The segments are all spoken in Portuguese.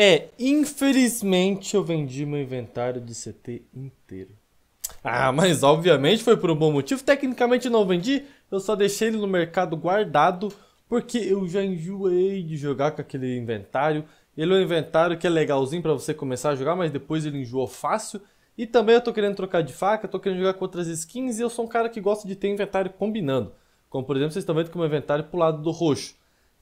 É, infelizmente eu vendi meu inventário de CT inteiro. Ah, mas obviamente foi por um bom motivo. Tecnicamente não vendi, eu só deixei ele no mercado guardado porque eu já enjoei de jogar com aquele inventário. Ele é um inventário que é legalzinho para você começar a jogar, mas depois ele enjoou fácil. E também eu tô querendo trocar de faca, tô querendo jogar com outras skins e eu sou um cara que gosta de ter inventário combinando. Como por exemplo, vocês estão vendo que o meu inventário é pro lado do roxo.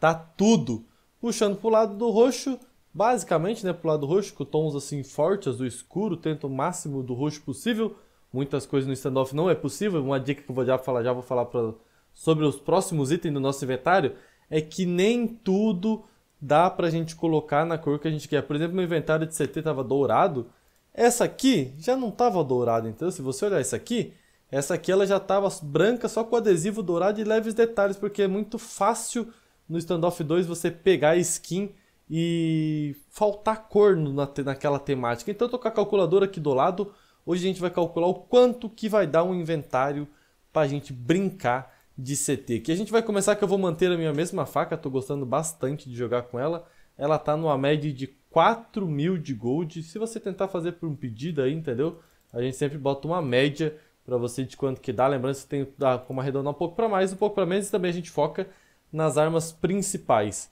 Tá tudo puxando pro lado do roxo Basicamente, né, pro lado roxo, com tons assim fortes, do escuro, tento o máximo do roxo possível. Muitas coisas no standoff não é possível. Uma dica que eu vou já falar, já vou falar pra, sobre os próximos itens do nosso inventário, é que nem tudo dá pra gente colocar na cor que a gente quer. Por exemplo, meu inventário de CT tava dourado, essa aqui já não tava dourada, então se você olhar essa aqui, essa aqui ela já estava branca, só com adesivo dourado e leves detalhes, porque é muito fácil no Standoff 2 você pegar skin e faltar cor na, naquela temática. Então eu tô com a calculadora aqui do lado. Hoje a gente vai calcular o quanto que vai dar um inventário para a gente brincar de CT. Que a gente vai começar que eu vou manter a minha mesma faca, estou gostando bastante de jogar com ela. Ela está numa média de 4 mil de gold. Se você tentar fazer por um pedido aí, entendeu? A gente sempre bota uma média para você de quanto que dá. Lembrando que você tem como arredondar um pouco para mais, um pouco para menos. E também a gente foca nas armas principais.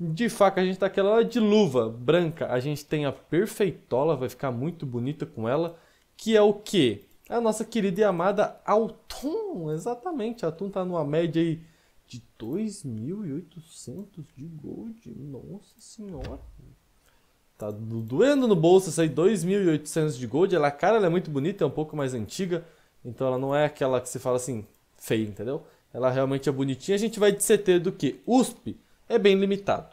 De faca a gente tá aquela é de luva branca, a gente tem a perfeitola, vai ficar muito bonita com ela, que é o quê? É a nossa querida e amada Altum. exatamente. A tá numa média aí de 2.800 de gold. Nossa senhora. Tá doendo no bolso essa aí, 2.800 de gold. Ela, cara, ela é muito bonita, é um pouco mais antiga. Então ela não é aquela que se fala assim, feia, entendeu? Ela realmente é bonitinha. A gente vai de CT do que? USP é bem limitado.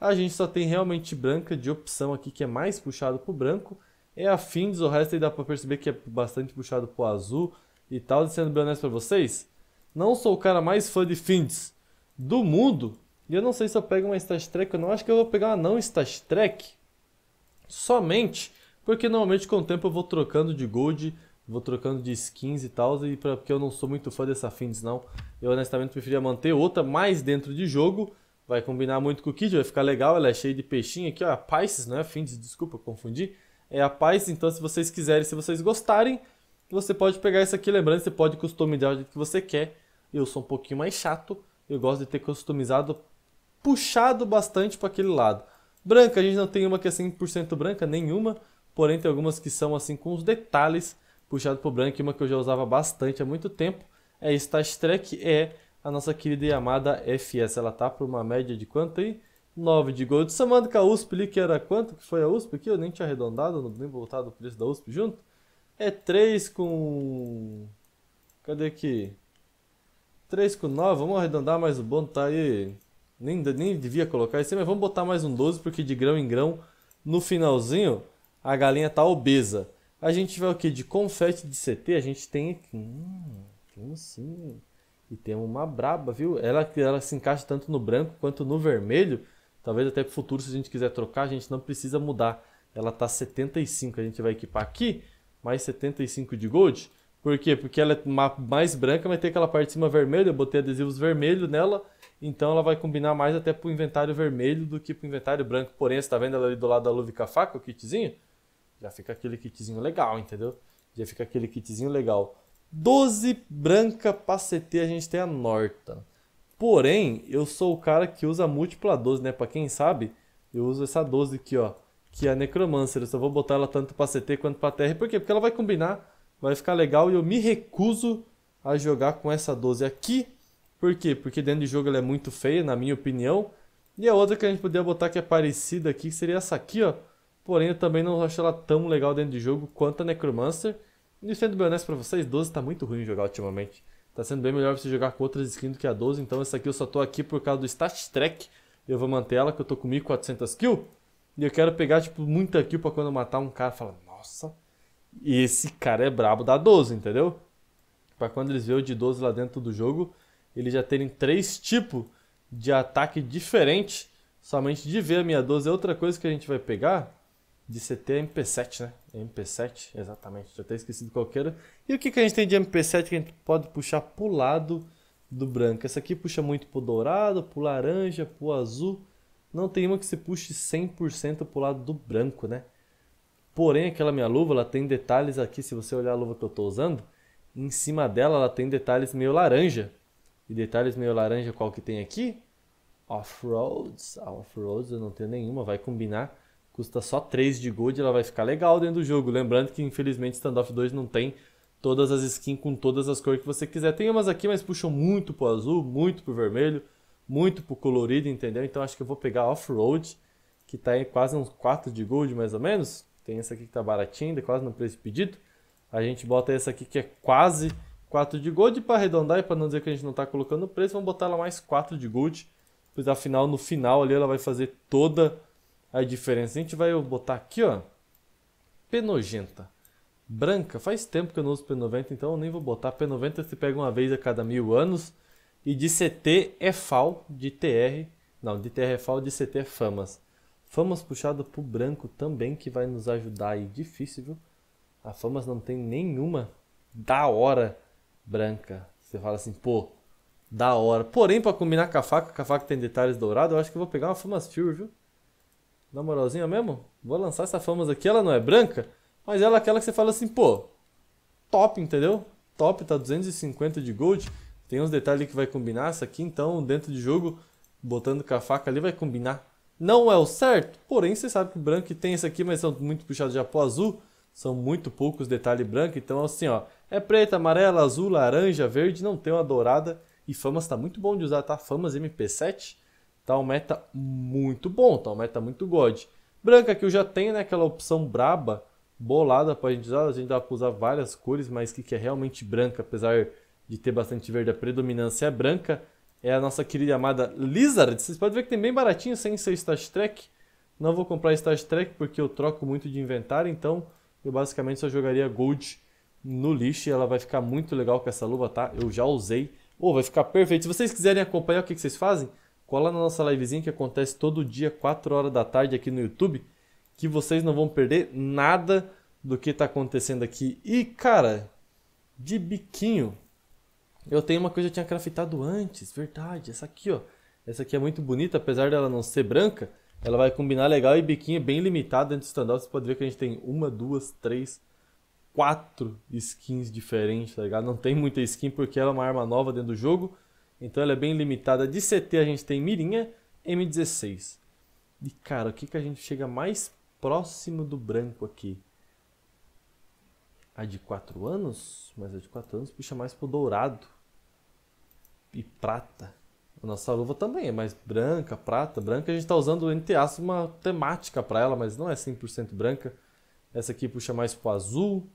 A gente só tem realmente branca de opção aqui que é mais puxado pro branco. É a Fins, o resto aí dá pra perceber que é bastante puxado pro azul e tal. E sendo bem honesto pra vocês, não sou o cara mais fã de Fins do mundo. E eu não sei se eu pego uma Stash Track ou não. Acho que eu vou pegar uma não Stash Track somente porque normalmente com o tempo eu vou trocando de gold, vou trocando de skins e tal, e pra, porque eu não sou muito fã dessa Fins não. Eu honestamente preferia manter outra mais dentro de jogo vai combinar muito com o kit, vai ficar legal, ela é cheia de peixinho aqui, ó, a Pisces, né? Fins, desculpa, confundi. É a Pisces, então se vocês quiserem, se vocês gostarem, você pode pegar isso aqui, lembrando, você pode customizar o jeito que você quer. Eu sou um pouquinho mais chato, eu gosto de ter customizado, puxado bastante para aquele lado. Branca, a gente não tem uma que é 100% branca, nenhuma, porém tem algumas que são assim com os detalhes puxado para o branco, e uma que eu já usava bastante há muito tempo, é Star Trek, é a nossa querida e amada FS. Ela tá por uma média de quanto aí? 9 de gold. Somando com a USP ali, que era quanto que foi a USP aqui? Eu nem tinha arredondado, nem voltado o preço da USP junto. É 3 com... Cadê aqui? 3 com 9, vamos arredondar mais o bônus, tá aí... Nem, nem devia colocar isso aí, mas vamos botar mais um 12, porque de grão em grão, no finalzinho, a galinha tá obesa. A gente vai o que? De confete de CT, a gente tem aqui... Hum, como assim? E tem uma braba, viu? Ela, ela se encaixa tanto no branco quanto no vermelho. Talvez até pro futuro, se a gente quiser trocar, a gente não precisa mudar. Ela tá 75, a gente vai equipar aqui, mais 75 de gold. Por quê? Porque ela é mais branca, mas tem aquela parte de cima vermelha, eu botei adesivos vermelho nela, então ela vai combinar mais até pro inventário vermelho do que pro inventário branco. Porém, você tá vendo ela ali do lado da luva e faca, o kitzinho? Já fica aquele kitzinho legal, entendeu? Já fica aquele kitzinho legal. 12 branca CT a gente tem a Norta. Porém, eu sou o cara que usa múltipla 12, né? Pra quem sabe, eu uso essa 12 aqui, ó. Que é a Necromancer. Eu só vou botar ela tanto pra CT quanto pra TR. Por quê? Porque ela vai combinar, vai ficar legal. E eu me recuso a jogar com essa 12 aqui. Por quê? Porque dentro de jogo ela é muito feia, na minha opinião. E a outra que a gente poderia botar que é parecida aqui, que seria essa aqui, ó. Porém, eu também não acho ela tão legal dentro de jogo quanto a Necromancer. E sendo bem honesto pra vocês, 12 tá muito ruim jogar ultimamente. Tá sendo bem melhor você jogar com outras skins do que a 12, então essa aqui eu só tô aqui por causa do Stat Track. Eu vou manter ela, que eu tô com 1400 kills. E eu quero pegar, tipo, muita kill pra quando eu matar um cara, falar, nossa, esse cara é brabo da 12, entendeu? Pra quando eles veem o de 12 lá dentro do jogo, eles já terem três tipos de ataque diferente. Somente de ver a minha 12 é outra coisa que a gente vai pegar de CT é MP7, né? MP7, exatamente, já até esqueci de qualquer era. E o que, que a gente tem de MP7 que a gente pode puxar pro lado do branco? Essa aqui puxa muito pro dourado, pro laranja, pro azul. Não tem uma que se puxe 100% pro lado do branco, né? Porém, aquela minha luva, ela tem detalhes aqui, se você olhar a luva que eu estou usando, em cima dela ela tem detalhes meio laranja. E detalhes meio laranja qual que tem aqui? Off-roads. Ah, off-roads eu não tenho nenhuma, vai combinar Custa só 3 de gold, ela vai ficar legal dentro do jogo. Lembrando que infelizmente Standoff 2 não tem todas as skins com todas as cores que você quiser. Tem umas aqui, mas puxam muito pro azul, muito pro vermelho, muito pro colorido, entendeu? Então acho que eu vou pegar off-road, que tá em quase uns 4 de gold mais ou menos. Tem essa aqui que tá baratinha, quase no preço pedido. A gente bota essa aqui que é quase 4 de gold para arredondar e para não dizer que a gente não tá colocando o preço, vamos botar ela mais 4 de gold, pois afinal no final ali ela vai fazer toda a diferença. A gente vai botar aqui, ó, P90. Branca, faz tempo que eu não uso P90, então eu nem vou botar. P90 se pega uma vez a cada mil anos. E de CT é FAL, de TR, não, de TR é FAL, de CT é FAMAS. FAMAS puxado pro branco também, que vai nos ajudar aí. Difícil, viu? A FAMAS não tem nenhuma da hora branca. Você fala assim, pô, da hora. Porém, para combinar com a faca, com a faca tem detalhes dourados, eu acho que eu vou pegar uma FAMAS Fuel, viu? Na moralzinha mesmo? Vou lançar essa famas aqui. Ela não é branca, mas ela é aquela que você fala assim, pô, top, entendeu? Top, tá 250 de gold. Tem uns detalhes que vai combinar. Essa aqui, então, dentro de jogo, botando com a faca ali, vai combinar. Não é o certo, porém, você sabe que branco tem esse aqui, mas são muito puxados já pro azul. São muito poucos detalhes branco, então assim, ó. É preta, amarela, azul, laranja, verde, não tem uma dourada. E Famas tá muito bom de usar, tá? Famas MP7 Tá um meta muito bom, tá um meta muito god. Branca que eu já tenho, né? Aquela opção braba, bolada pra gente usar. A gente dá pra usar várias cores, mas que, que é realmente branca, apesar de ter bastante verde, a predominância é branca. É a nossa querida amada Lizard. Vocês podem ver que tem bem baratinho sem ser Star Trek. Não vou comprar Star Trek porque eu troco muito de inventário, então eu basicamente só jogaria Gold no lixo e ela vai ficar muito legal com essa luva, tá? Eu já usei. Ou oh, vai ficar perfeito. Se vocês quiserem acompanhar, o que, que vocês fazem? cola na nossa livezinha que acontece todo dia, 4 horas da tarde aqui no YouTube, que vocês não vão perder nada do que está acontecendo aqui. E, cara, de biquinho, eu tenho uma coisa que eu tinha craftado antes, verdade, essa aqui, ó. Essa aqui é muito bonita, apesar dela não ser branca, ela vai combinar legal e biquinho é bem limitado dentro do stand-up. Você pode ver que a gente tem uma, duas, três, quatro skins diferentes, tá ligado? Não tem muita skin porque ela é uma arma nova dentro do jogo. Então ela é bem limitada. De CT a gente tem Mirinha, M16. E cara, o que, que a gente chega mais próximo do branco aqui? A de 4 anos? Mas a de 4 anos puxa mais pro dourado e prata. A nossa luva também é mais branca, prata. Branca a gente está usando, entre aspas, uma temática para ela, mas não é 100% branca. Essa aqui puxa mais pro azul.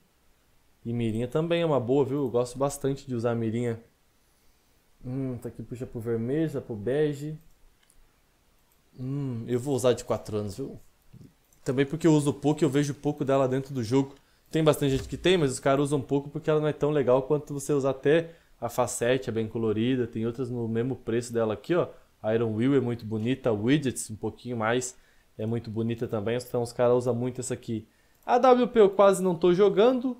E mirinha também é uma boa, viu? Eu gosto bastante de usar mirinha Hum, tá aqui puxa pro vermelho, pro bege. Hum, eu vou usar de 4 anos, viu? Também porque eu uso pouco e eu vejo pouco dela dentro do jogo. Tem bastante gente que tem, mas os caras usam pouco porque ela não é tão legal quanto você usar até a facete, é bem colorida. Tem outras no mesmo preço dela aqui, ó. A Iron Will é muito bonita, a Widgets um pouquinho mais é muito bonita também. Então os caras usam muito essa aqui. A WP eu quase não tô jogando,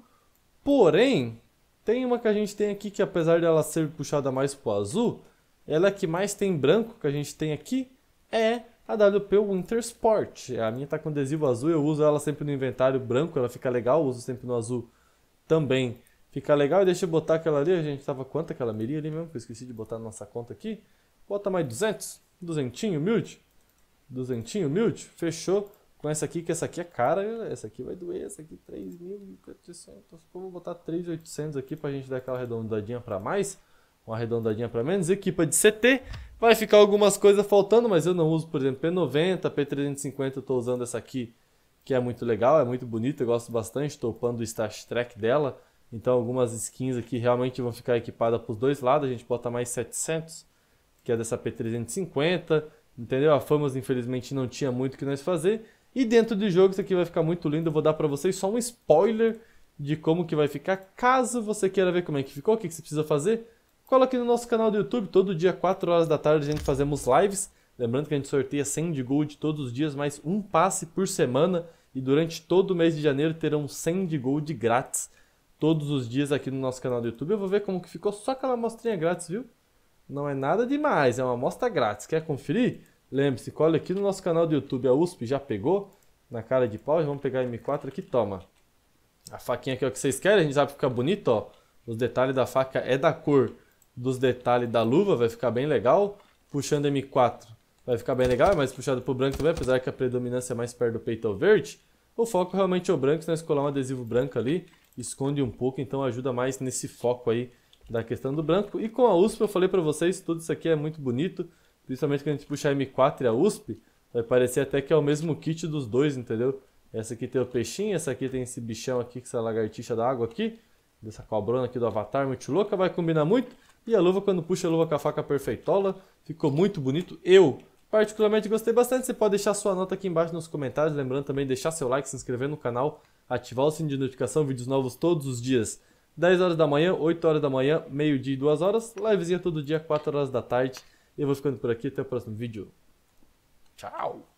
porém tem uma que a gente tem aqui que apesar dela ser puxada mais pro azul, ela é que mais tem branco que a gente tem aqui é a WP Winter Sport. A minha tá com adesivo azul, eu uso ela sempre no inventário branco, ela fica legal, eu uso sempre no azul também. Fica legal, deixa eu botar aquela ali, a gente tava quanto aquela mirinha ali mesmo, que eu esqueci de botar na nossa conta aqui. Bota mais 200, 200, humilde, 200, humilde, fechou com essa aqui, que essa aqui é cara, essa aqui vai doer, essa aqui 3.400, então vou botar 3.800 aqui pra gente dar aquela arredondadinha para mais, uma arredondadinha para menos, equipa de CT, vai ficar algumas coisas faltando, mas eu não uso, por exemplo, P90, P350 eu tô usando essa aqui, que é muito legal, é muito bonita, eu gosto bastante, estou upando o Star Trek dela, então algumas skins aqui realmente vão ficar equipadas para os dois lados, a gente bota mais 700, que é dessa P350, entendeu? A Famos infelizmente não tinha muito o que nós fazer, e dentro do jogo isso aqui vai ficar muito lindo, eu vou dar para vocês só um spoiler de como que vai ficar. Caso você queira ver como é que ficou, o que, que você precisa fazer, cola aqui no nosso canal do YouTube, todo dia 4 horas da tarde a gente fazemos lives. Lembrando que a gente sorteia 100 de gold todos os dias, mais um passe por semana. E durante todo o mês de janeiro terão 100 de gold grátis todos os dias aqui no nosso canal do YouTube. Eu vou ver como que ficou só aquela amostrinha grátis, viu? Não é nada demais, é uma amostra grátis. Quer conferir? Lembre-se, cola aqui no nosso canal do YouTube. A USP já pegou na cara de pau. Vamos pegar a M4 aqui, toma. A faquinha aqui é o que vocês querem, a gente sabe que fica bonito, ó. Os detalhes da faca é da cor dos detalhes da luva, vai ficar bem legal. Puxando M4 vai ficar bem legal, é mas puxado pro branco também, apesar que a predominância é mais perto do peito verde. O foco realmente é o branco, se nós colar um adesivo branco ali, esconde um pouco, então ajuda mais nesse foco aí da questão do branco. E com a USP eu falei para vocês, tudo isso aqui é muito bonito. Principalmente quando a gente puxa a M4 e a USP, vai parecer até que é o mesmo kit dos dois, entendeu? Essa aqui tem o peixinho, essa aqui tem esse bichão aqui, que é essa lagartixa da água aqui, dessa cobrona aqui do Avatar, muito louca, vai combinar muito. E a luva, quando puxa a luva com a faca perfeitola, ficou muito bonito. Eu, particularmente, gostei bastante. Você pode deixar sua nota aqui embaixo nos comentários, lembrando também deixar seu like, se inscrever no canal, ativar o sininho de notificação, vídeos novos todos os dias. 10 horas da manhã, 8 horas da manhã, meio-dia e 2 horas. Livezinha todo dia, 4 horas da tarde. Eu vou ficando por aqui, até o próximo vídeo. Tchau!